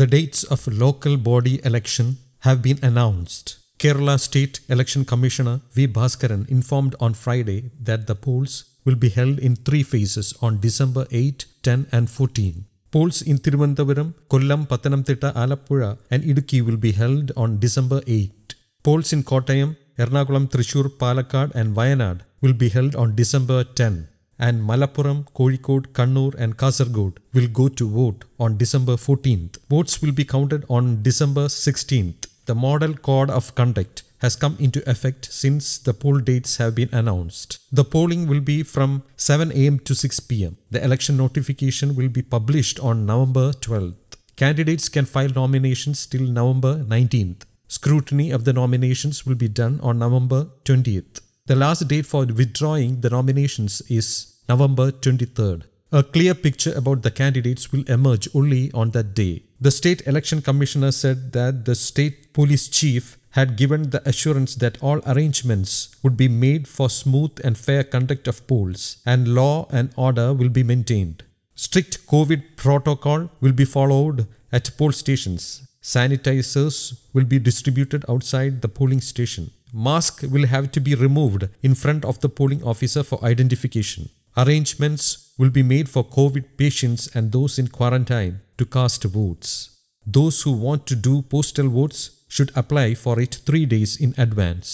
The dates of local body election have been announced. Kerala State Election Commissioner V. Bhaskaran informed on Friday that the polls will be held in three phases on December 8, 10 and 14. Polls in Tiruvannanthapuram, Kollam, Pathanamthitta, Alappuzha and Idukki will be held on December 8. Polls in Kottayam, Ernakulam, Thrissur, Palakkad and Wayanad will be held on December 10 and Malappuram, Kozhikode, Kannur and Kasargod will go to vote on December 14th. Votes will be counted on December 16th. The model code of conduct has come into effect since the poll dates have been announced. The polling will be from 7 am to 6 pm. The election notification will be published on November 12th. Candidates can file nominations till November 19th. Scrutiny of the nominations will be done on November 20th. The last date for withdrawing the nominations is November 23rd. A clear picture about the candidates will emerge only on that day. The state election commissioner said that the state police chief had given the assurance that all arrangements would be made for smooth and fair conduct of polls and law and order will be maintained. Strict COVID protocol will be followed at poll stations. Sanitizers will be distributed outside the polling station. Mask will have to be removed in front of the polling officer for identification. Arrangements will be made for COVID patients and those in quarantine to cast votes. Those who want to do postal votes should apply for it three days in advance.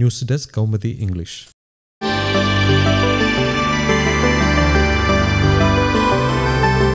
News desk Kaumudi English.